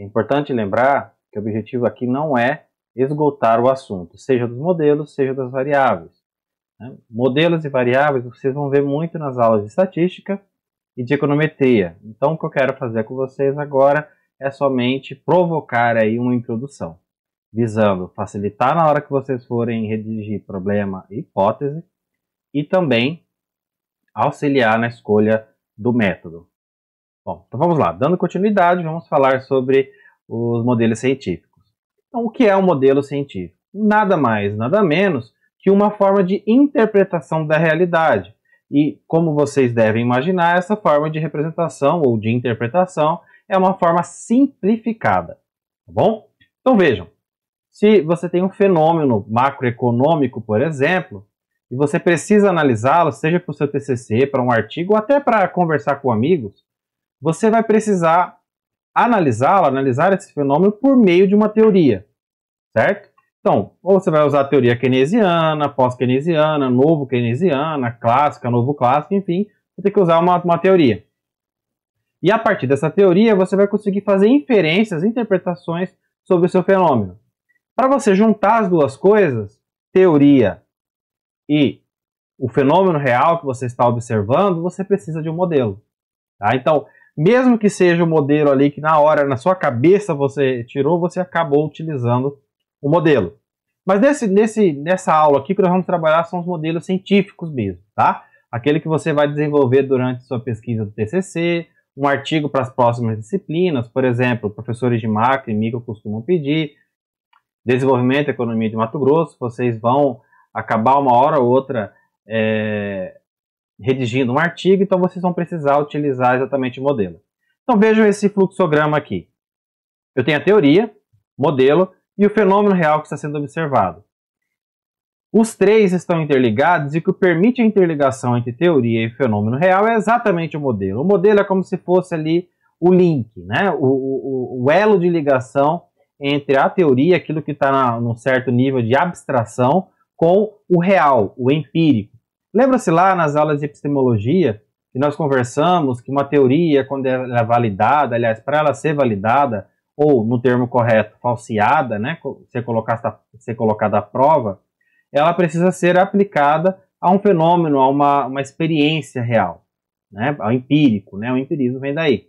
É importante lembrar que o objetivo aqui não é esgotar o assunto, seja dos modelos, seja das variáveis. Né? Modelos e variáveis vocês vão ver muito nas aulas de estatística e de econometria. Então, o que eu quero fazer com vocês agora é somente provocar aí uma introdução, visando facilitar na hora que vocês forem redigir problema e hipótese e também auxiliar na escolha do método. Bom, então vamos lá. Dando continuidade, vamos falar sobre os modelos científicos. Então, o que é um modelo científico? Nada mais, nada menos que uma forma de interpretação da realidade. E, como vocês devem imaginar, essa forma de representação ou de interpretação é uma forma simplificada. Tá bom? Então vejam, se você tem um fenômeno macroeconômico, por exemplo, e você precisa analisá-lo, seja para o seu TCC, para um artigo, ou até para conversar com amigos, você vai precisar analisá-la, analisar esse fenômeno por meio de uma teoria, certo? Então, ou você vai usar a teoria keynesiana, pós-keynesiana, novo keynesiana, clássica, novo clássico, enfim, você tem que usar uma, uma teoria. E a partir dessa teoria, você vai conseguir fazer inferências, interpretações sobre o seu fenômeno. Para você juntar as duas coisas, teoria e o fenômeno real que você está observando, você precisa de um modelo. Tá? Então, mesmo que seja o modelo ali que na hora, na sua cabeça você tirou, você acabou utilizando o modelo. Mas nesse, nesse, nessa aula aqui que nós vamos trabalhar são os modelos científicos mesmo, tá? Aquele que você vai desenvolver durante sua pesquisa do TCC, um artigo para as próximas disciplinas, por exemplo, professores de macro e micro costumam pedir, desenvolvimento e economia de Mato Grosso, vocês vão acabar uma hora ou outra é, redigindo um artigo, então vocês vão precisar utilizar exatamente o modelo. Então vejam esse fluxograma aqui. Eu tenho a teoria, modelo e o fenômeno real que está sendo observado. Os três estão interligados e o que permite a interligação entre teoria e fenômeno real é exatamente o modelo. O modelo é como se fosse ali o link, né? o, o, o elo de ligação entre a teoria, aquilo que está num certo nível de abstração, com o real, o empírico, Lembra-se lá nas aulas de epistemologia que nós conversamos que uma teoria, quando ela é validada, aliás, para ela ser validada, ou no termo correto, falseada, né, ser, colocada, ser colocada à prova, ela precisa ser aplicada a um fenômeno, a uma, uma experiência real, né, ao empírico, né, o empirismo vem daí.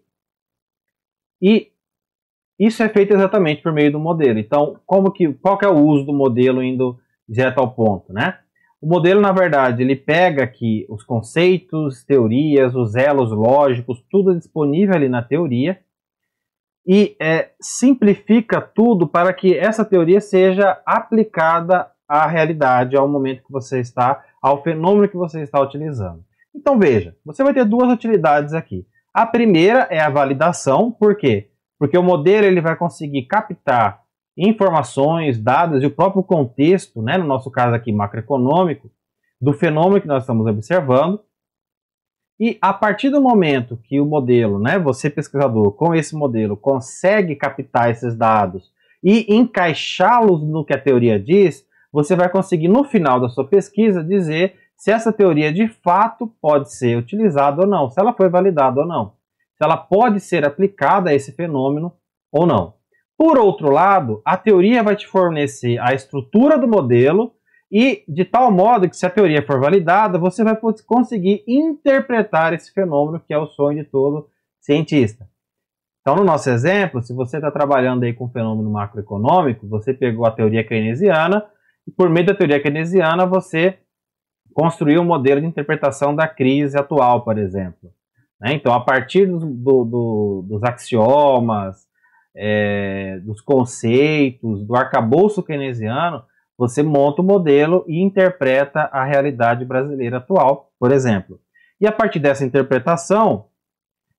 E isso é feito exatamente por meio do modelo. Então, como que, qual que é o uso do modelo indo direto ao ponto, né? O modelo, na verdade, ele pega aqui os conceitos, teorias, os elos lógicos, tudo é disponível ali na teoria e é, simplifica tudo para que essa teoria seja aplicada à realidade, ao momento que você está, ao fenômeno que você está utilizando. Então veja, você vai ter duas utilidades aqui. A primeira é a validação, por quê? Porque o modelo ele vai conseguir captar informações, dados e o próprio contexto, né, no nosso caso aqui macroeconômico, do fenômeno que nós estamos observando. E a partir do momento que o modelo, né, você pesquisador, com esse modelo consegue captar esses dados e encaixá-los no que a teoria diz, você vai conseguir no final da sua pesquisa dizer se essa teoria de fato pode ser utilizada ou não, se ela foi validada ou não, se ela pode ser aplicada a esse fenômeno ou não. Por outro lado, a teoria vai te fornecer a estrutura do modelo e de tal modo que se a teoria for validada, você vai conseguir interpretar esse fenômeno que é o sonho de todo cientista. Então, no nosso exemplo, se você está trabalhando aí com um fenômeno macroeconômico, você pegou a teoria keynesiana e por meio da teoria keynesiana você construiu um modelo de interpretação da crise atual, por exemplo. Né? Então, a partir do, do, dos axiomas, é, dos conceitos, do arcabouço keynesiano, você monta o um modelo e interpreta a realidade brasileira atual, por exemplo. E a partir dessa interpretação,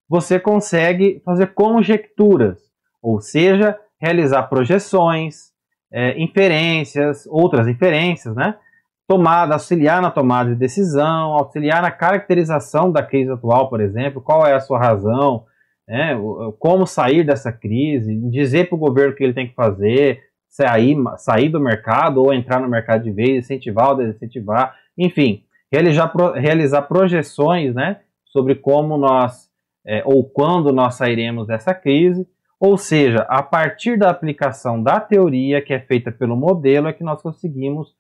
você consegue fazer conjecturas, ou seja, realizar projeções, é, inferências, outras inferências, né? Tomada, auxiliar na tomada de decisão, auxiliar na caracterização da crise atual, por exemplo, qual é a sua razão, né, como sair dessa crise, dizer para o governo o que ele tem que fazer, sair, sair do mercado ou entrar no mercado de vez, incentivar ou desincentivar, enfim, realizar, realizar projeções né, sobre como nós é, ou quando nós sairemos dessa crise, ou seja, a partir da aplicação da teoria que é feita pelo modelo é que nós conseguimos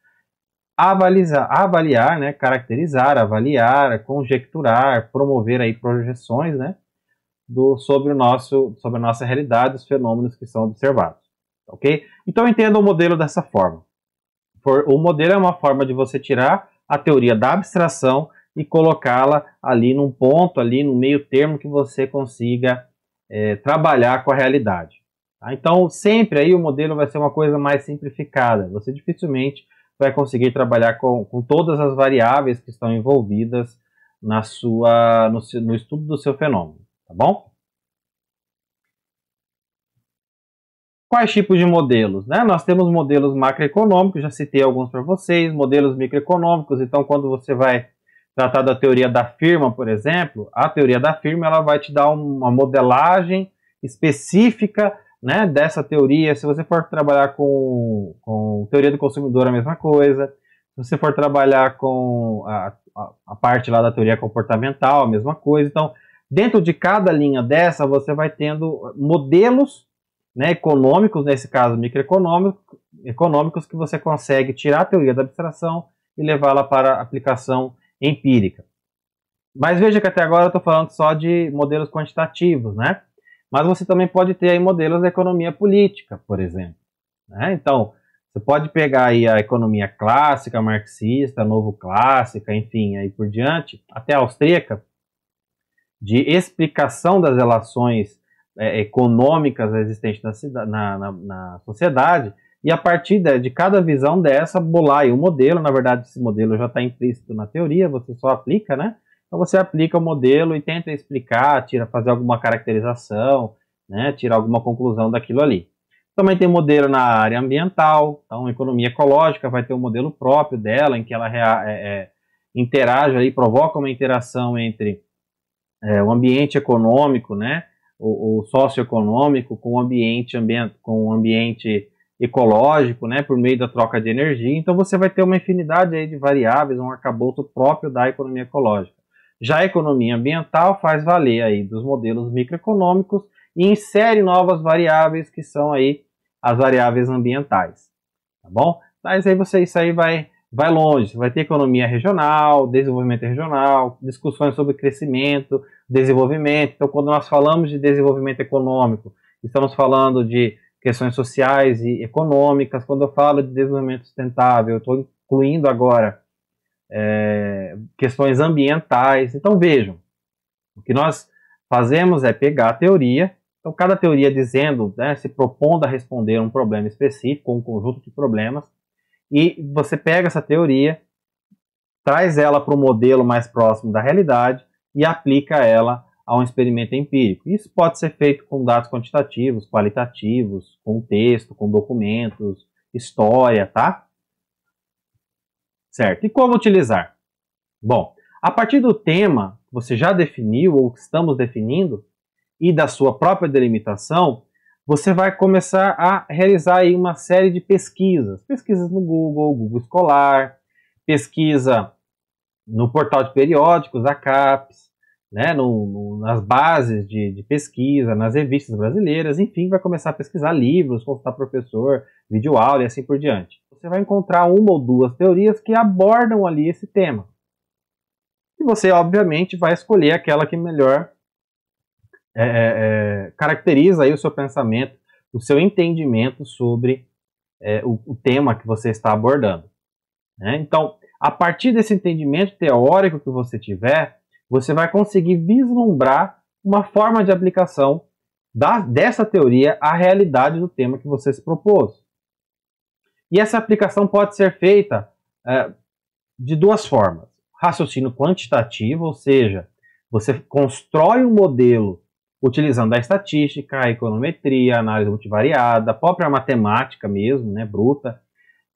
avalizar, avaliar, né, caracterizar, avaliar, conjecturar, promover aí projeções, né, do, sobre, o nosso, sobre a nossa realidade, os fenômenos que são observados. Ok? Então entenda o modelo dessa forma. o modelo é uma forma de você tirar a teoria da abstração e colocá-la ali num ponto, ali no meio termo que você consiga é, trabalhar com a realidade. Tá? Então sempre aí o modelo vai ser uma coisa mais simplificada. Você dificilmente vai conseguir trabalhar com, com todas as variáveis que estão envolvidas na sua, no, no estudo do seu fenômeno tá bom? Quais tipos de modelos? Né? Nós temos modelos macroeconômicos, já citei alguns para vocês, modelos microeconômicos, então quando você vai tratar da teoria da firma, por exemplo, a teoria da firma ela vai te dar uma modelagem específica né, dessa teoria. Se você for trabalhar com, com teoria do consumidor, a mesma coisa. Se você for trabalhar com a, a, a parte lá da teoria comportamental, a mesma coisa. Então, Dentro de cada linha dessa, você vai tendo modelos né, econômicos, nesse caso microeconômicos, econômicos, que você consegue tirar a teoria da abstração e levá-la para aplicação empírica. Mas veja que até agora eu estou falando só de modelos quantitativos, né? Mas você também pode ter aí modelos da economia política, por exemplo. Né? Então, você pode pegar aí a economia clássica, marxista, novo clássica, enfim, aí por diante, até austríaca, de explicação das relações é, econômicas existentes na, cidade, na, na, na, sociedade, e a partir de, de cada visão dessa, bolar o um modelo. Na verdade, esse modelo já está implícito na teoria, você só aplica, né? Então você aplica o modelo e tenta explicar, tira, fazer alguma caracterização, né? tirar alguma conclusão daquilo ali. Também tem modelo na área ambiental, então economia ecológica vai ter um modelo próprio dela, em que ela é, é, interage e provoca uma interação entre é, o ambiente econômico, né, o, o socioeconômico com o ambiente, ambiente com o ambiente ecológico, né, por meio da troca de energia. Então você vai ter uma infinidade aí de variáveis, um arcabouço próprio da economia ecológica. Já a economia ambiental faz valer aí dos modelos microeconômicos e insere novas variáveis que são aí as variáveis ambientais, tá bom? Mas aí você isso aí vai vai longe, vai ter economia regional, desenvolvimento regional, discussões sobre crescimento, desenvolvimento. Então, quando nós falamos de desenvolvimento econômico, estamos falando de questões sociais e econômicas. Quando eu falo de desenvolvimento sustentável, estou incluindo agora é, questões ambientais. Então, vejam, o que nós fazemos é pegar a teoria, então cada teoria dizendo, né, se propondo a responder um problema específico, um conjunto de problemas, e você pega essa teoria, traz ela para o modelo mais próximo da realidade e aplica ela a um experimento empírico. Isso pode ser feito com dados quantitativos, qualitativos, com texto, com documentos, história, tá? Certo. E como utilizar? Bom, a partir do tema que você já definiu ou que estamos definindo e da sua própria delimitação, você vai começar a realizar aí uma série de pesquisas. Pesquisas no Google, Google Escolar, pesquisa no portal de periódicos, da CAPES, né, no, no, nas bases de, de, pesquisa, nas revistas brasileiras, enfim, vai começar a pesquisar livros, consultar professor, vídeo aula e assim por diante. Você vai encontrar uma ou duas teorias que abordam ali esse tema. E você, obviamente, vai escolher aquela que melhor é, é, é, caracteriza aí o seu pensamento, o seu entendimento sobre é, o, o, tema que você está abordando. Né? Então, a partir desse entendimento teórico que você tiver, você vai conseguir vislumbrar uma forma de aplicação da, dessa teoria à realidade do tema que você se propôs. E essa aplicação pode ser feita é, de duas formas: raciocínio quantitativo, ou seja, você constrói um modelo utilizando a estatística, a econometria, a análise multivariada, a própria matemática mesmo, né, bruta.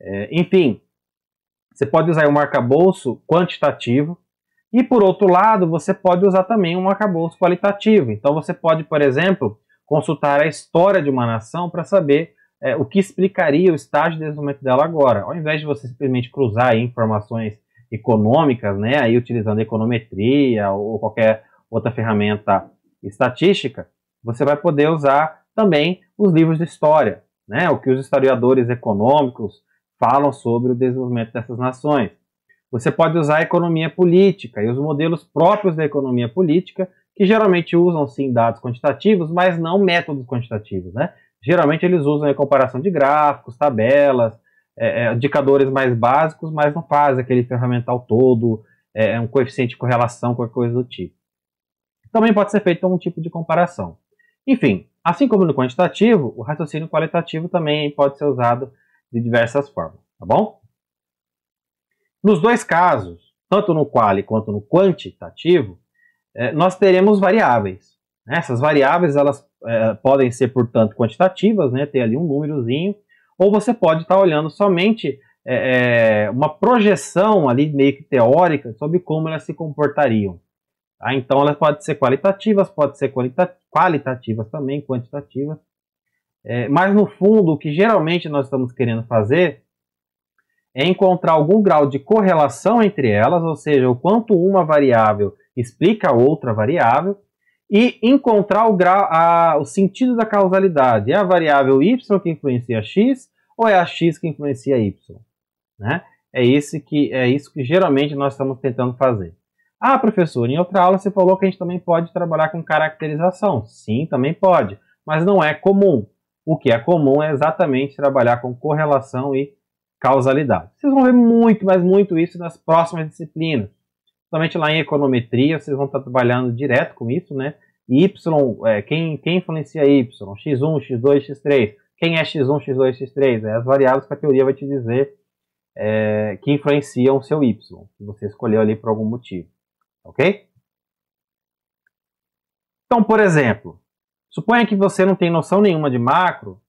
É, enfim, você pode usar um arcabouço quantitativo e, por outro lado, você pode usar também um arcabouço qualitativo. Então, você pode, por exemplo, consultar a história de uma nação para saber é, o que explicaria o estágio de desenvolvimento dela agora. Ao invés de você simplesmente cruzar informações econômicas, né, aí utilizando econometria ou qualquer outra ferramenta estatística, você vai poder usar também os livros de história, né? o que os historiadores econômicos falam sobre o desenvolvimento dessas nações. Você pode usar a economia política e os modelos próprios da economia política, que geralmente usam sim dados quantitativos, mas não métodos quantitativos. Né? Geralmente eles usam a comparação de gráficos, tabelas, é, é indicadores mais básicos, mas não faz aquele ferramental todo, é, um coeficiente de correlação, qualquer coisa do tipo também pode ser feito um tipo de comparação. Enfim, assim como no quantitativo, o raciocínio qualitativo também pode ser usado de diversas formas, tá bom? Nos dois casos, tanto no quali quanto no quantitativo, eh, nós teremos variáveis. Né? Essas variáveis elas eh, podem ser, portanto, quantitativas, né? ter ali um númerozinho, ou você pode estar olhando somente eh, uma projeção ali meio que teórica sobre como elas se comportariam. Tá? Então elas podem ser qualitativas, podem ser qualita qualitativas também, quantitativas. É, mas no fundo, o que geralmente nós estamos querendo fazer é encontrar algum grau de correlação entre elas, ou seja, o quanto uma variável explica a outra variável, e encontrar o, grau, a, o sentido da causalidade. É a variável y que influencia x ou é a x que influencia y? Né? É, esse que, é isso que geralmente nós estamos tentando fazer. Ah, professor, em outra aula você falou que a gente também pode trabalhar com caracterização. Sim, também pode, mas não é comum. O que é comum é exatamente trabalhar com correlação e causalidade. Vocês vão ver muito, mas muito isso nas próximas disciplinas. Somente lá em econometria, vocês vão estar trabalhando direto com isso, né? Y, é, quem, quem influencia Y? X1, X2, X3. Quem é X1, X2, X3? É as variáveis que a teoria vai te dizer é, que influenciam o seu Y, que você escolheu ali por algum motivo ok? Então, por exemplo, suponha que você não tem noção nenhuma de macro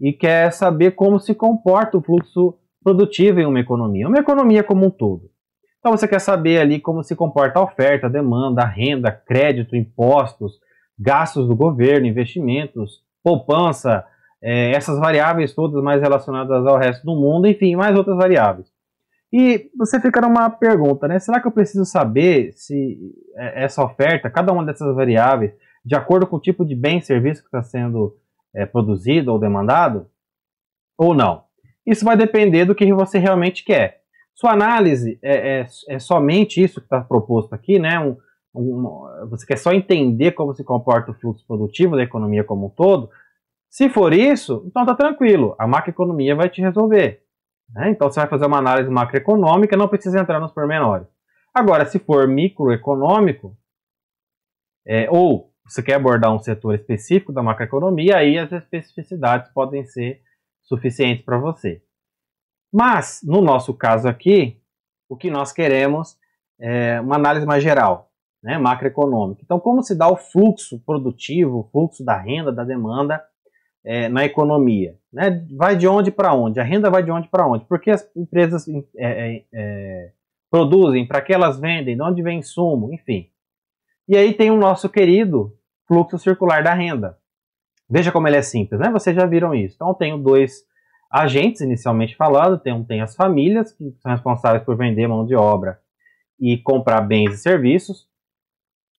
e quer saber como se comporta o fluxo produtivo em uma economia, uma economia como um todo. Então você quer saber ali como se comporta a oferta, a demanda, a renda, crédito, impostos, gastos do governo, investimentos, poupança, é, essas variáveis todas mais relacionadas ao resto do mundo, enfim, mais outras variáveis. E você fica numa pergunta, né? Será que eu preciso saber se é, essa oferta, cada uma dessas variáveis, de acordo com o tipo de bem e serviço que está sendo é, produzido ou demandado? Ou não? Isso vai depender do que você realmente quer. Sua análise é, é, é somente isso que está proposto aqui, né? Um, um, você quer só entender como se comporta o fluxo produtivo da economia como um todo? Se for isso, então tá tranquilo, a macroeconomia vai te resolver. Né? Então você vai fazer uma análise macroeconômica, não precisa entrar nos pormenores. Agora, se for microeconômico, é, ou você quer abordar um setor específico da macroeconomia, aí as especificidades podem ser suficientes para você. Mas, no nosso caso aqui, o que nós queremos é uma análise mais geral, né, macroeconômica. Então, como se dá o fluxo produtivo, o fluxo da renda, da demanda é, na economia? Né? Vai de onde para onde? A renda vai de onde para onde? Porque as empresas é, é, é, produzem, para que elas vendem, de onde vem insumo, enfim. E aí tem o nosso querido fluxo circular da renda. Veja como ele é simples, né? Vocês já viram isso. Então, eu tenho dois agentes, inicialmente falando, tem, tem as famílias, que são responsáveis por vender mão de obra e comprar bens e serviços.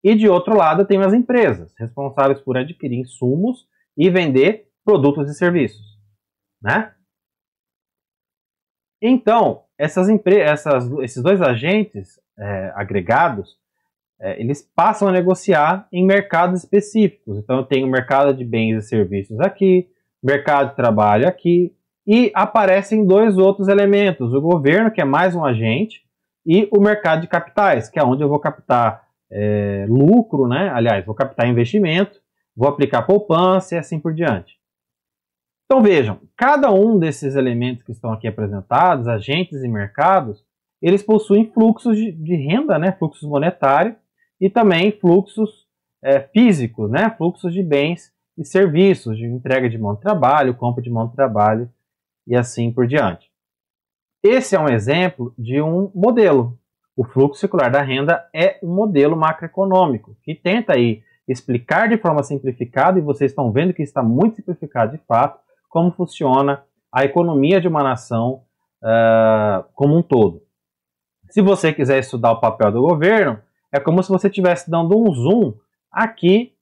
E de outro lado, tem as empresas, responsáveis por adquirir insumos e vender produtos e serviços, né? Então, essas essas, esses dois agentes é, agregados, é, eles passam a negociar em mercados específicos. Então, eu tenho mercado de bens e serviços aqui, mercado de trabalho aqui, e aparecem dois outros elementos: o governo, que é mais um agente, e o mercado de capitais, que é onde eu vou captar é, lucro, né? aliás, vou captar investimento, vou aplicar poupança e assim por diante. Então vejam, cada um desses elementos que estão aqui apresentados, agentes e mercados, eles possuem fluxos de, de renda, né, fluxos monetários, e também fluxos é, físicos, né, fluxos de bens e serviços, de entrega de mão de trabalho, compra de mão de trabalho e assim por diante. Esse é um exemplo de um modelo. O fluxo circular da renda é um modelo macroeconômico que tenta aí explicar de forma simplificada, e vocês estão vendo que está muito simplificado de fato, como funciona a economia de uma nação uh, como um todo. Se você quiser estudar o papel do governo, é como se você estivesse dando um zoom aqui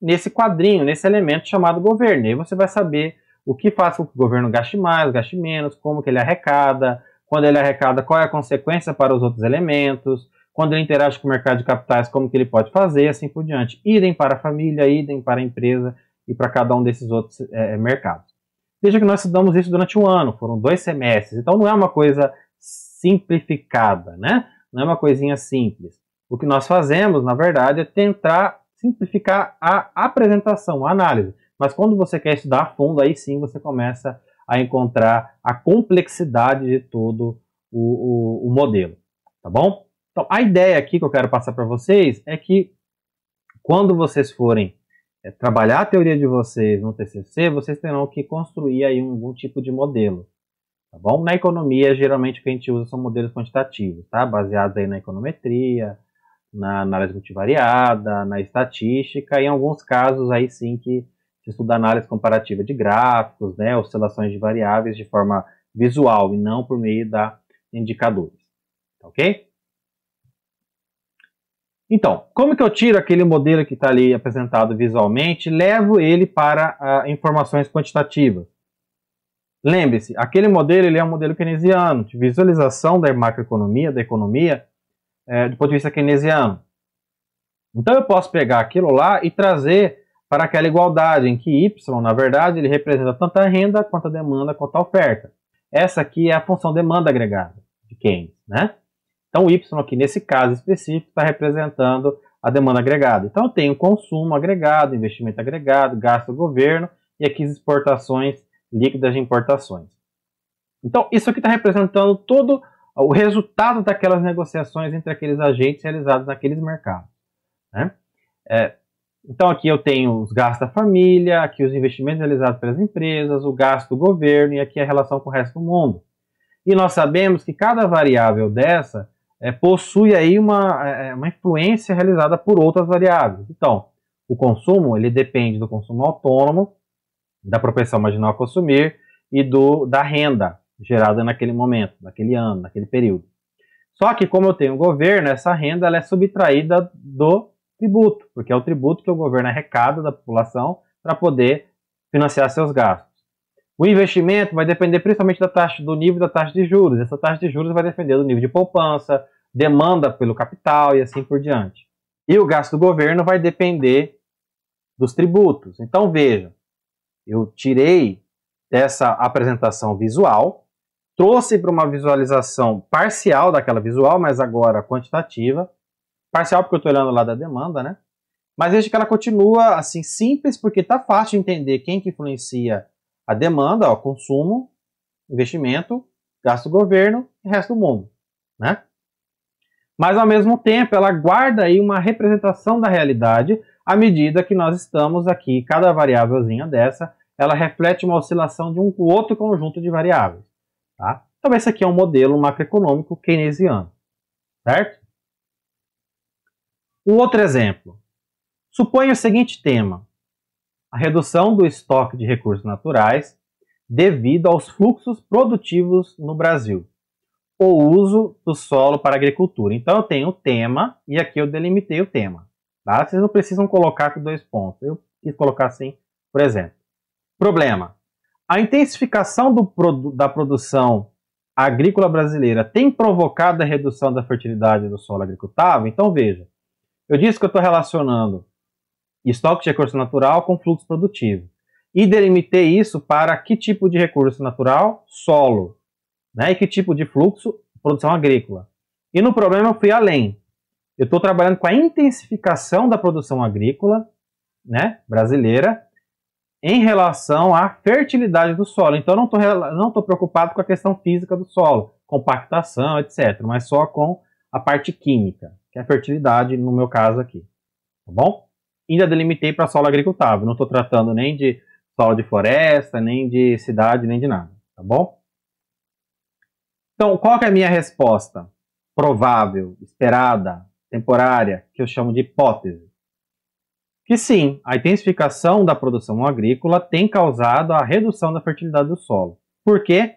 nesse quadrinho, nesse elemento chamado governo. E aí você vai saber o que faz com que o governo gaste mais, gaste menos, como que ele arrecada, quando ele arrecada, qual é a consequência para os outros elementos, quando ele interage com o mercado de capitais, como que ele pode fazer, assim por diante. Idem para a família, idem para a empresa e para cada um desses outros é, mercados. Veja que nós estudamos isso durante um ano, foram dois semestres, então não é uma coisa simplificada, né? Não é uma coisinha simples. O que nós fazemos, na verdade, é tentar simplificar a apresentação, a análise. Mas quando você quer estudar a fundo, aí sim você começa a encontrar a complexidade de todo o, o, o modelo, tá bom? Então, a ideia aqui que eu quero passar para vocês é que quando vocês forem é, trabalhar a teoria de vocês no TCC, vocês terão que construir aí algum tipo de modelo. Tá bom? Na economia, geralmente o que a gente usa são modelos quantitativos, tá? baseados aí na econometria, na análise multivariada, na estatística, e em alguns casos aí sim que se estuda análise comparativa de gráficos, né? oscilações de variáveis de forma visual e não por meio da indicadores. Tá ok? Então, como que eu tiro aquele modelo que está ali apresentado visualmente, levo ele para ah, informações quantitativas? Lembre-se, aquele modelo ele é um modelo keynesiano, de visualização da macroeconomia, da economia, é, do ponto de vista keynesiano. Então eu posso pegar aquilo lá e trazer para aquela igualdade, em que Y, na verdade, ele representa tanto a renda, quanto a demanda, quanto a oferta. Essa aqui é a função demanda agregada de Keynes, né? Então, o Y aqui, nesse caso específico, está representando a demanda agregada. Então, eu tenho consumo agregado, investimento agregado, gasto do governo e aqui as exportações líquidas de importações. Então, isso aqui está representando todo o resultado daquelas negociações entre aqueles agentes realizados naqueles mercados. Né? É, então, aqui eu tenho os gastos da família, aqui os investimentos realizados pelas empresas, o gasto do governo e aqui a relação com o resto do mundo. E nós sabemos que cada variável dessa é, possui aí uma, é, é, uma influência realizada por outras variáveis. Então, o consumo ele depende do consumo autônomo, da propensão marginal a consumir e do, da renda gerada naquele momento, naquele ano, naquele período. Só que como eu tenho o governo, essa renda ela é subtraída do tributo, porque é o tributo que o governo arrecada da população para poder financiar seus gastos. O investimento vai depender principalmente da taxa, do nível da taxa de juros. Essa taxa de juros vai depender do nível de poupança, demanda pelo capital e assim por diante. E o gasto do governo vai depender dos tributos. Então vejam, eu tirei dessa apresentação visual, trouxe para uma visualização parcial daquela visual, mas agora quantitativa. Parcial porque eu estou olhando lá da demanda, né? Mas veja que ela continua assim simples, porque está fácil de entender quem que influencia a demanda, ó, consumo, investimento, gasto do governo e resto do mundo, né? Mas ao mesmo tempo, ela guarda aí uma representação da realidade à medida que nós estamos aqui, cada variávelzinha dessa, ela reflete uma oscilação de um outro conjunto de variáveis, tá? Então esse aqui é um modelo macroeconômico keynesiano, certo? Um outro exemplo. Suponha o seguinte tema: a redução do estoque de recursos naturais devido aos fluxos produtivos no Brasil, o uso do solo para agricultura. Então eu tenho o tema e aqui eu delimitei o tema. Tá? Vocês não precisam colocar com dois pontos. Eu quis colocar assim, por exemplo. Problema. A intensificação do, da produção agrícola brasileira tem provocado a redução da fertilidade do solo agricultável? Então veja, eu disse que eu estou relacionando estoque de recurso natural com fluxo produtivo. E delimitei isso para que tipo de recurso natural? Solo. Né? E que tipo de fluxo? Produção agrícola. E no problema eu fui além. Eu estou trabalhando com a intensificação da produção agrícola né, brasileira em relação à fertilidade do solo. Então, eu não estou preocupado com a questão física do solo, compactação, etc., mas só com a parte química, que é a fertilidade, no meu caso aqui. Tá bom? ainda delimitei para solo agricultável. Não estou tratando nem de solo de floresta, nem de cidade, nem de nada, tá bom? Então, qual é a minha resposta? Provável, esperada, temporária, que eu chamo de hipótese. Que sim, a intensificação da produção agrícola tem causado a redução da fertilidade do solo. Por quê?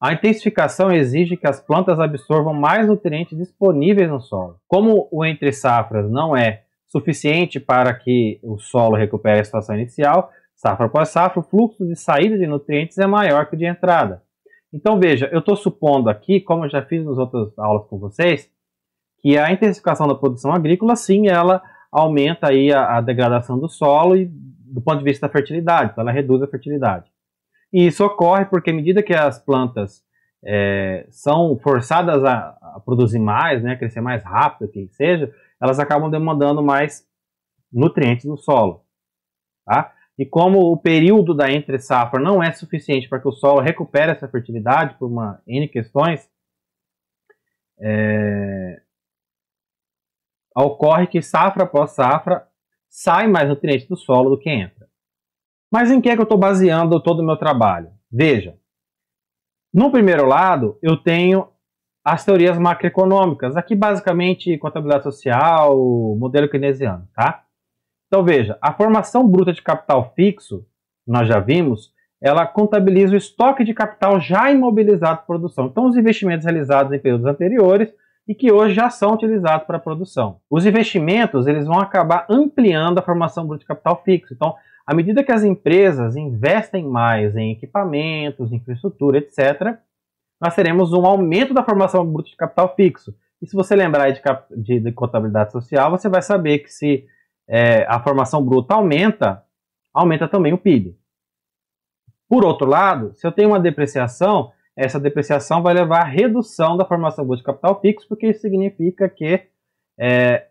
A intensificação exige que as plantas absorvam mais nutrientes disponíveis no solo. Como o entre safras não é suficiente para que o solo recupere a situação inicial, safra após safra, o fluxo de saída de nutrientes é maior que o de entrada. Então veja, eu estou supondo aqui, como eu já fiz nas outras aulas com vocês, que a intensificação da produção agrícola, sim, ela aumenta aí a, a degradação do solo e do ponto de vista da fertilidade, então ela reduz a fertilidade. E isso ocorre porque à medida que as plantas é, são forçadas a, a, produzir mais, né, crescer mais rápido, que seja, elas acabam demandando mais nutrientes do solo. Tá? E como o período da entre safra não é suficiente para que o solo recupere essa fertilidade por uma N questões, é... ocorre que safra após safra sai mais nutrientes do solo do que entra. Mas em que, é que eu estou baseando todo o meu trabalho? Veja, no primeiro lado eu tenho as teorias macroeconômicas. Aqui, basicamente, contabilidade social, modelo keynesiano, tá? Então, veja, a formação bruta de capital fixo, nós já vimos, ela contabiliza o estoque de capital já imobilizado para produção. Então, os investimentos realizados em períodos anteriores e que hoje já são utilizados para produção. Os investimentos, eles vão acabar ampliando a formação bruta de capital fixo. Então, à medida que as empresas investem mais em equipamentos, infraestrutura, etc., nós teremos um aumento da formação bruta de capital fixo. E se você lembrar de, de, de contabilidade social, você vai saber que se é, a formação bruta aumenta, aumenta também o PIB. Por outro lado, se eu tenho uma depreciação, essa depreciação vai levar à redução da formação bruta de capital fixo, porque isso significa que é,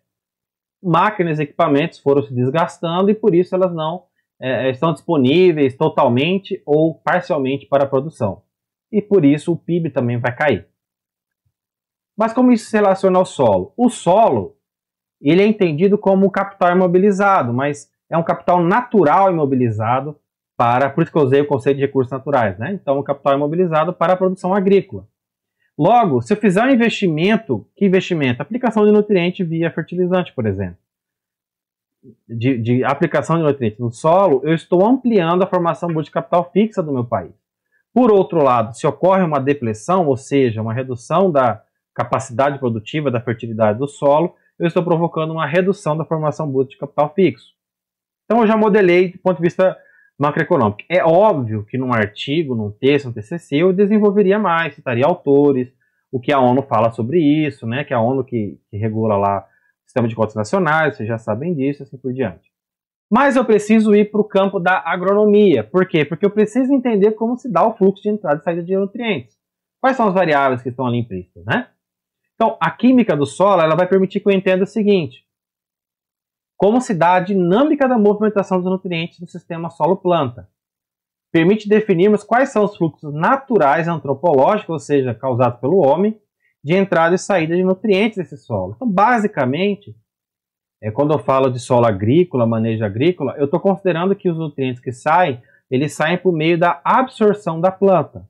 máquinas e equipamentos foram se desgastando e por isso elas não é, estão disponíveis totalmente ou parcialmente para a produção e por isso o PIB também vai cair. Mas como isso se relaciona ao solo? O solo ele é entendido como capital imobilizado, mas é um capital natural imobilizado para, por isso que eu usei o conceito de recursos naturais, né? Então, o capital imobilizado para a produção agrícola. Logo, se eu fizer um investimento, que investimento? Aplicação de nutriente via fertilizante, por exemplo. De, de aplicação de nutriente no solo, eu estou ampliando a formação de capital fixa do meu país. Por outro lado, se ocorre uma depressão, ou seja, uma redução da capacidade produtiva da fertilidade do solo, eu estou provocando uma redução da formação bruta de capital fixo. Então eu já modelei do ponto de vista macroeconômico. É óbvio que num artigo, num texto, num TCC, eu desenvolveria mais, citaria autores, o que a ONU fala sobre isso, né, que é a ONU que, que regula lá o sistema de cotas nacionais, vocês já sabem disso, assim por diante. Mas eu preciso ir para o campo da agronomia. Por quê? Porque eu preciso entender como se dá o fluxo de entrada e saída de nutrientes. Quais são as variáveis que estão ali implícitas, né? Então, a química do solo ela vai permitir que eu entenda o seguinte: como se dá a dinâmica da movimentação dos nutrientes no sistema solo-planta. Permite definirmos quais são os fluxos naturais antropológicos, ou seja, causados pelo homem, de entrada e saída de nutrientes desse solo. Então, basicamente, é, quando eu falo de solo agrícola, manejo agrícola, eu estou considerando que os nutrientes que saem, eles saem por meio da absorção da planta.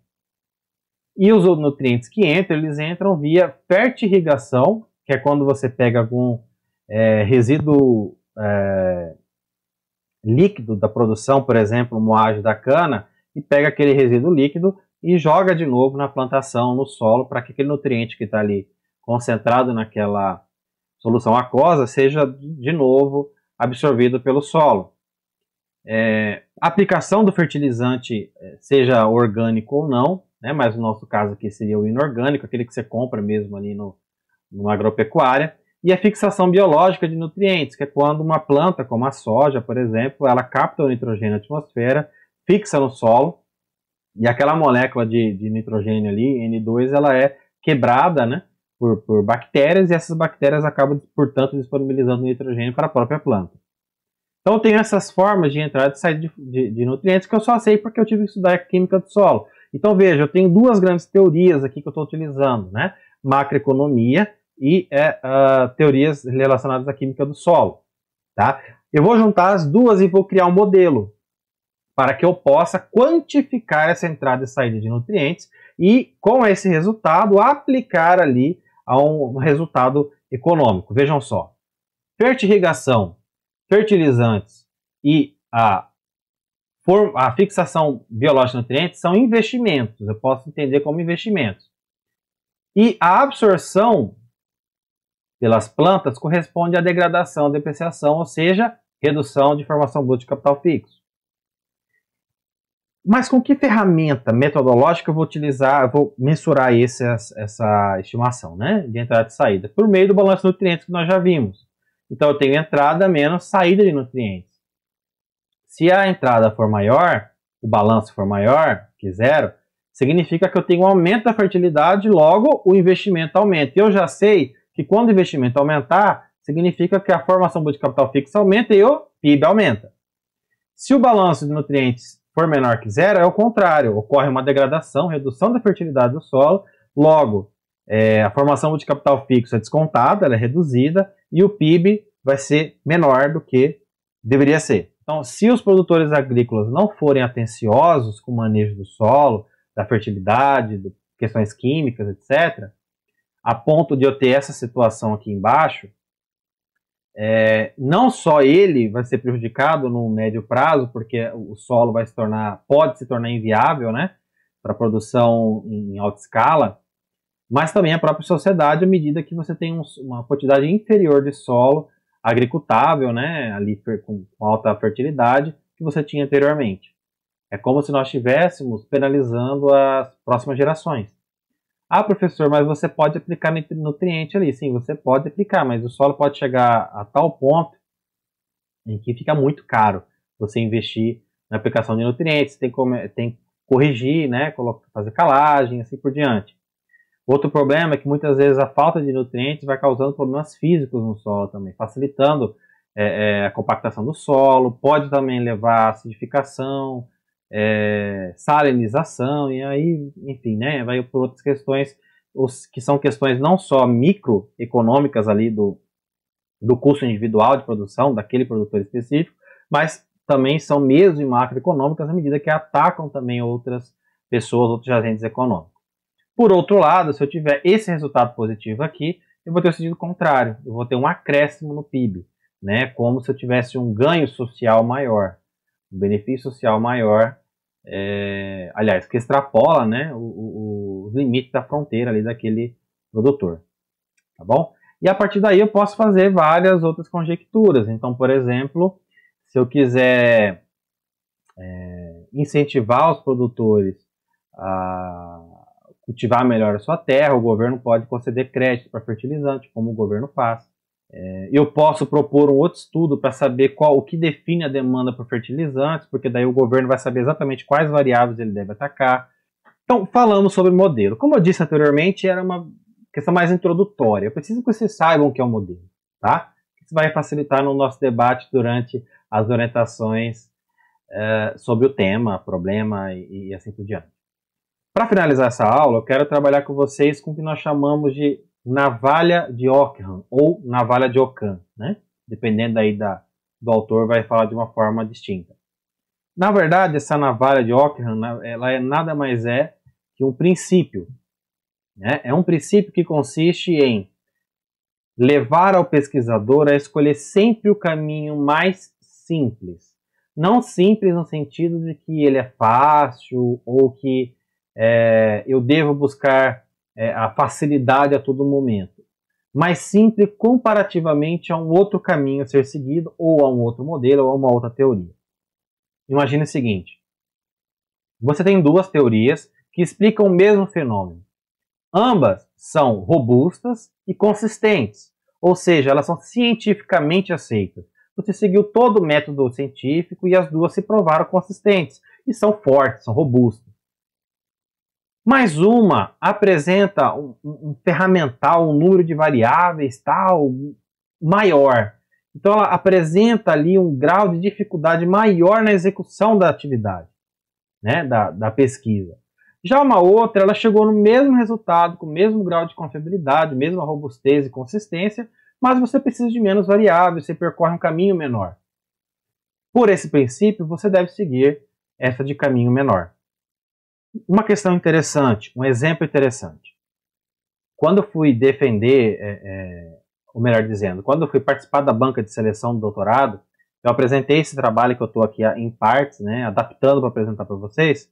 E os nutrientes que entram, eles entram via fertirrigação, que é quando você pega algum é, resíduo é, líquido da produção, por exemplo, moagem da cana, e pega aquele resíduo líquido e joga de novo na plantação, no solo, para que aquele nutriente que está ali concentrado naquela solução aquosa seja, de novo, absorvida pelo solo. É, a aplicação do fertilizante, é, seja orgânico ou não, né, mas no nosso caso aqui seria o inorgânico, aquele que você compra mesmo ali no, agropecuária, e a fixação biológica de nutrientes, que é quando uma planta, como a soja, por exemplo, ela capta o nitrogênio na atmosfera, fixa no solo, e aquela molécula de, de nitrogênio ali, N2, ela é quebrada, né? por, por bactérias e essas bactérias acabam, portanto, disponibilizando nitrogênio para a própria planta. Então, tem essas formas de entrada e saída de, de, de, nutrientes que eu só sei porque eu tive que estudar a química do solo. Então, veja, eu tenho duas grandes teorias aqui que eu estou utilizando, né? Macroeconomia e é, uh, teorias relacionadas à química do solo, tá? Eu vou juntar as duas e vou criar um modelo para que eu possa quantificar essa entrada e saída de nutrientes e, com esse resultado, aplicar ali a um resultado econômico. Vejam só: fertirrigação, fertilizantes e a, a fixação biológica de nutrientes são investimentos. Eu posso entender como investimentos. E a absorção pelas plantas corresponde à degradação, depreciação, ou seja, redução de formação bruta de capital fixo. Mas com que ferramenta metodológica eu vou utilizar, eu vou mensurar esse, essa estimação né, de entrada e saída? Por meio do balanço de nutrientes que nós já vimos. Então eu tenho entrada menos saída de nutrientes. Se a entrada for maior, o balanço for maior que zero, significa que eu tenho um aumento da fertilidade, logo o investimento aumenta. E eu já sei que quando o investimento aumentar, significa que a formação de capital fixo aumenta e o PIB aumenta. Se o balanço de nutrientes for menor que zero, é o contrário. Ocorre uma degradação, redução da fertilidade do solo, logo, é, a formação de capital fixo é descontada, ela é reduzida, e o PIB vai ser menor do que deveria ser. Então, se os produtores agrícolas não forem atenciosos com o manejo do solo, da fertilidade, de questões químicas, etc., a ponto de eu ter essa situação aqui embaixo, é, não só ele vai ser prejudicado no médio prazo, porque o solo vai se tornar, pode se tornar inviável, né, para produção em alta escala, mas também a própria sociedade, à medida que você tem um, uma quantidade inferior de solo agricultável, né, ali com, com alta fertilidade, que você tinha anteriormente. É como se nós estivéssemos penalizando as próximas gerações. Ah, professor, mas você pode aplicar nutriente ali. Sim, você pode aplicar, mas o solo pode chegar a tal ponto em que fica muito caro você investir na aplicação de nutrientes, tem que, tem corrigir, né, fazer calagem, assim por diante. Outro problema é que muitas vezes a falta de nutrientes vai causando problemas físicos no solo também, facilitando é, é, a compactação do solo, pode também levar à acidificação, é, salinização, e aí, enfim, né, vai por outras questões, os, que são questões não só microeconômicas ali do, do custo individual de produção daquele produtor específico, mas também são mesmo macroeconômicas à medida que atacam também outras pessoas, outros agentes econômicos. Por outro lado, se eu tiver esse resultado positivo aqui, eu vou ter o sentido contrário, eu vou ter um acréscimo no PIB, né? Como se eu tivesse um ganho social maior, um benefício social maior é, aliás, que extrapola né, o, o, os limites da fronteira ali daquele produtor. Tá bom? E a partir daí eu posso fazer várias outras conjecturas. Então, por exemplo, se eu quiser é, incentivar os produtores a cultivar melhor a sua terra, o governo pode conceder crédito para fertilizante, como o governo faz. É, eu posso propor um outro estudo para saber qual o que define a demanda por fertilizantes, porque daí o governo vai saber exatamente quais variáveis ele deve atacar. Então, falamos sobre modelo. Como eu disse anteriormente, era uma questão mais introdutória. Eu preciso que vocês saibam o que é o um modelo, tá? Isso vai facilitar no nosso debate durante as orientações uh, sobre o tema, problema e, e assim por diante. Para finalizar essa aula, eu quero trabalhar com vocês com o que nós chamamos de navalha de Ockham ou navalha de Ockham, né? Dependendo aí da, do autor, vai falar de uma forma distinta. Na verdade, essa navalha de Ockham, ela é nada mais é que um princípio. Né? É um princípio que consiste em levar ao pesquisador a escolher sempre o caminho mais simples. Não simples no sentido de que ele é fácil ou que é, eu devo buscar é, a facilidade a todo momento, mas simples comparativamente a um outro caminho a ser seguido, ou a um outro modelo, ou a uma outra teoria. Imagine o seguinte: você tem duas teorias que explicam o mesmo fenômeno. Ambas são robustas e consistentes, ou seja, elas são cientificamente aceitas. Você seguiu todo o método científico e as duas se provaram consistentes e são fortes, são robustas. Mais uma apresenta um, um ferramental, um número de variáveis tal maior. Então ela apresenta ali um grau de dificuldade maior na execução da atividade, né, da, da pesquisa. Já uma outra, ela chegou no mesmo resultado, com o mesmo grau de confiabilidade, mesma robustez e consistência, mas você precisa de menos variáveis, você percorre um caminho menor. Por esse princípio, você deve seguir essa de caminho menor uma questão interessante, um exemplo interessante. Quando eu fui defender, é, é, ou melhor dizendo, quando eu fui participar da banca de seleção do doutorado, eu apresentei esse trabalho que eu estou aqui em partes, né, adaptando para apresentar para vocês,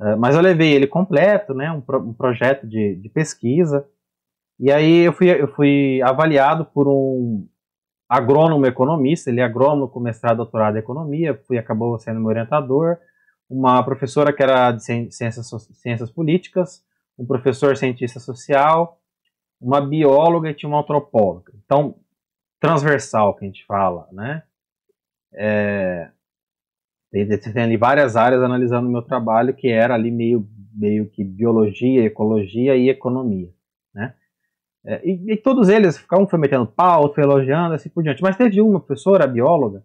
é, mas eu levei ele completo, né, um, pro, um projeto de, de, pesquisa, e aí eu fui, eu fui avaliado por um agrônomo economista, ele é agrônomo com mestrado doutorado em economia, fui, acabou sendo meu orientador, uma professora que era de ciências, ciências políticas, um professor cientista social, uma bióloga e tinha uma antropóloga. Então, transversal que a gente fala, né? É, tem, ali várias áreas analisando o meu trabalho, que era ali meio, meio que biologia, ecologia e economia, né? É, e, e, todos eles, um foi metendo pau, outro foi elogiando, assim por diante. Mas teve uma professora, bióloga,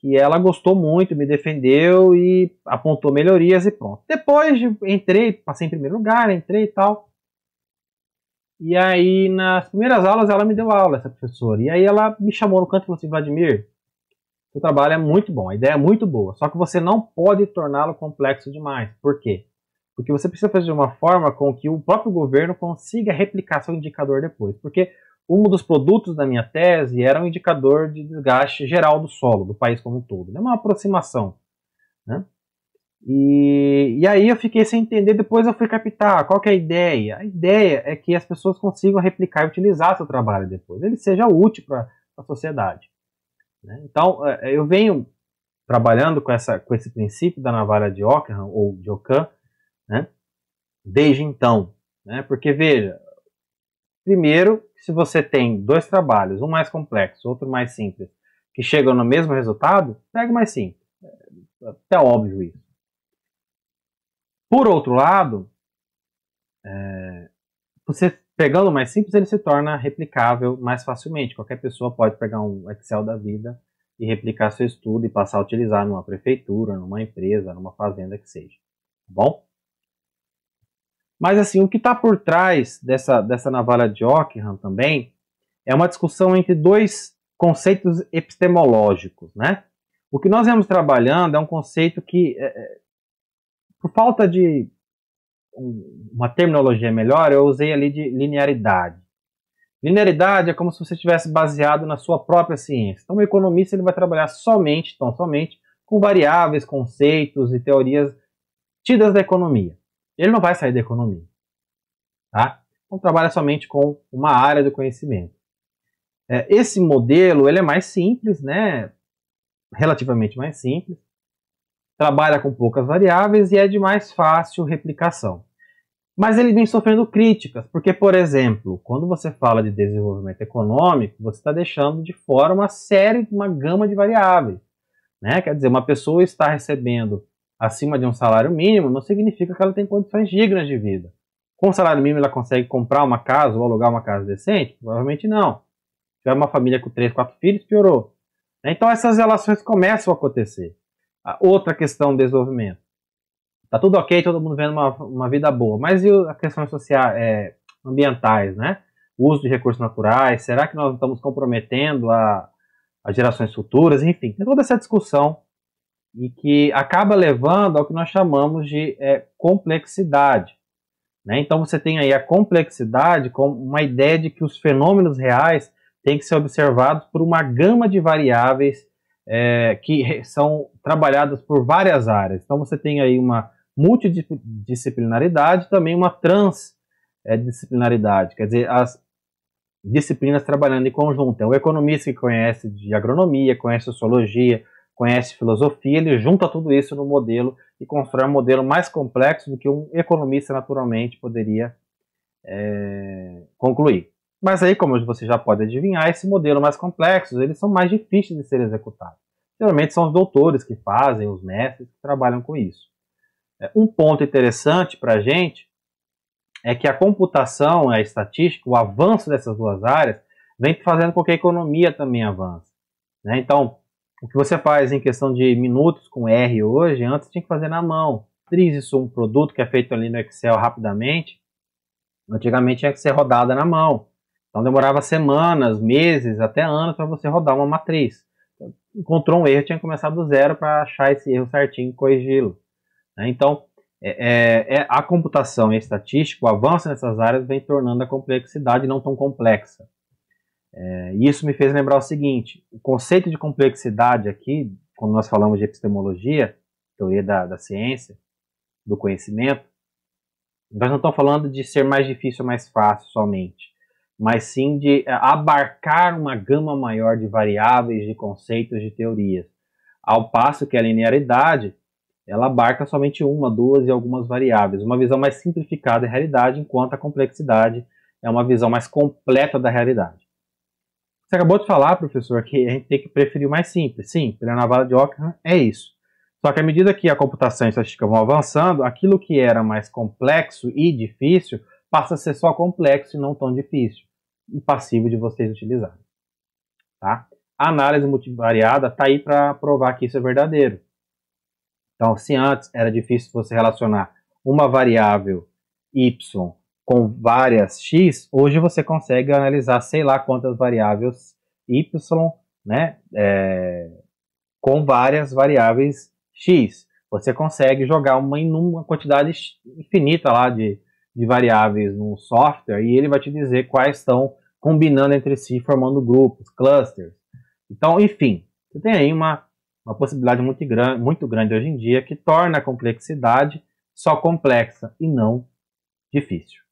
que ela gostou muito, me defendeu e apontou melhorias e pronto. Depois entrei, passei em primeiro lugar, entrei e tal. E aí nas primeiras aulas ela me deu aula, essa professora. E aí ela me chamou no canto e falou assim, Vladimir, seu trabalho é muito bom, a ideia é muito boa, só que você não pode torná-lo complexo demais. Por quê? Porque você precisa fazer de uma forma com que o próprio governo consiga replicar seu indicador depois. Porque um dos produtos da minha tese era um indicador de desgaste geral do solo, do país como um todo. É uma aproximação. Né? E, e aí eu fiquei sem entender, depois eu fui captar ah, qual que é a ideia. A ideia é que as pessoas consigam replicar e utilizar seu trabalho depois, ele seja útil para a sociedade. Né? Então, é, é, eu venho trabalhando com, essa, com esse princípio da navalha de Ockham, ou de Ockham, né? desde então. Né? Porque, veja, Primeiro, se você tem dois trabalhos, um mais complexo, outro mais simples, que chegam no mesmo resultado, pega o mais simples. É, é óbvio isso. Por outro lado, é, você pegando o mais simples, ele se torna replicável mais facilmente. Qualquer pessoa pode pegar um Excel da vida e replicar seu estudo e passar a utilizar numa prefeitura, numa empresa, numa fazenda que seja. Tá bom? Mas assim, o que está por trás dessa, dessa navalha de Ockham também é uma discussão entre dois conceitos epistemológicos, né? O que nós vemos trabalhando é um conceito que, é, é por falta de uma terminologia melhor, eu usei ali de linearidade. Linearidade é como se você estivesse baseado na sua própria ciência. Então, o economista ele vai trabalhar somente, tão somente, com variáveis, conceitos e teorias tidas da economia ele não vai sair da economia. Tá? Então trabalha somente com uma área do conhecimento. É, esse modelo ele é mais simples, né? relativamente mais simples, trabalha com poucas variáveis e é de mais fácil replicação. Mas ele vem sofrendo críticas, porque, por exemplo, quando você fala de desenvolvimento econômico, você está deixando de fora uma série, uma gama de variáveis. Né? Quer dizer, uma pessoa está recebendo acima de um salário mínimo não significa que ela tem condições dignas de vida. Com o salário mínimo ela consegue comprar uma casa ou alugar uma casa decente? Provavelmente não. Se tiver uma família com três, quatro filhos, piorou. Né? Então essas relações começam a acontecer. A outra questão do desenvolvimento. Tá tudo ok, todo mundo vendo uma, uma vida boa. Mas e as questões sociais, é, ambientais, né? O uso de recursos naturais, será que nós estamos comprometendo a, a gerações futuras? Enfim, tem toda essa discussão e que acaba levando ao que nós chamamos de é, complexidade. Né? Então você tem aí a complexidade com uma ideia de que os fenômenos reais têm que ser observados por uma gama de variáveis é, que são trabalhadas por várias áreas. Então você tem aí uma multidisciplinaridade, também uma transdisciplinaridade, quer dizer, as disciplinas trabalhando em conjunto. É o economista que conhece de agronomia, conhece sociologia, conhece filosofia, ele junta tudo isso no modelo e constrói um modelo mais complexo do que um economista naturalmente poderia é, concluir. Mas aí, como você já pode adivinhar, esse modelo mais complexo, eles são mais difíceis de ser executados. Geralmente são os doutores que fazem, os mestres que trabalham com isso. É, um ponto interessante para a gente é que a computação, a estatística, o avanço dessas duas áreas, vem fazendo com que a economia também avance. Né? Então, o que você faz em questão de minutos com R hoje, antes tinha que fazer na mão. Triz, isso um produto que é feito ali no Excel rapidamente. Antigamente tinha que ser rodada na mão. Então demorava semanas, meses, até anos para você rodar uma matriz. Encontrou um erro, tinha que começar do zero para achar esse erro certinho e corrigi-lo. Né? Então, é, é, é, a computação e a estatística, o avanço nessas áreas vem tornando a complexidade não tão complexa. É, e isso me fez lembrar o seguinte: o conceito de complexidade aqui, quando nós falamos de epistemologia, teoria da, da ciência, do conhecimento, nós não estamos falando de ser mais difícil ou mais fácil somente, mas sim de é, abarcar uma gama maior de variáveis, de conceitos, de teorias. Ao passo que a linearidade ela abarca somente uma, duas e algumas variáveis. Uma visão mais simplificada da realidade, enquanto a complexidade é uma visão mais completa da realidade. Você acabou de falar, professor, que a gente tem que preferir o mais simples. Sim, pela navalha de Ockham é isso. Só que à medida que a computação e a estatística vão avançando, aquilo que era mais complexo e difícil passa a ser só complexo e não tão difícil, e passivo de vocês utilizarem. Tá? A análise multivariada está aí para provar que isso é verdadeiro. Então, se antes era difícil você relacionar uma variável y com várias x, hoje você consegue analisar sei lá quantas variáveis y, né, é, com várias variáveis x. Você consegue jogar uma, uma quantidade infinita lá de, de variáveis num software e ele vai te dizer quais estão combinando entre si, formando grupos, clusters. Então, enfim, você tem aí uma, uma possibilidade muito grande, muito grande hoje em dia que torna a complexidade só complexa e não difícil.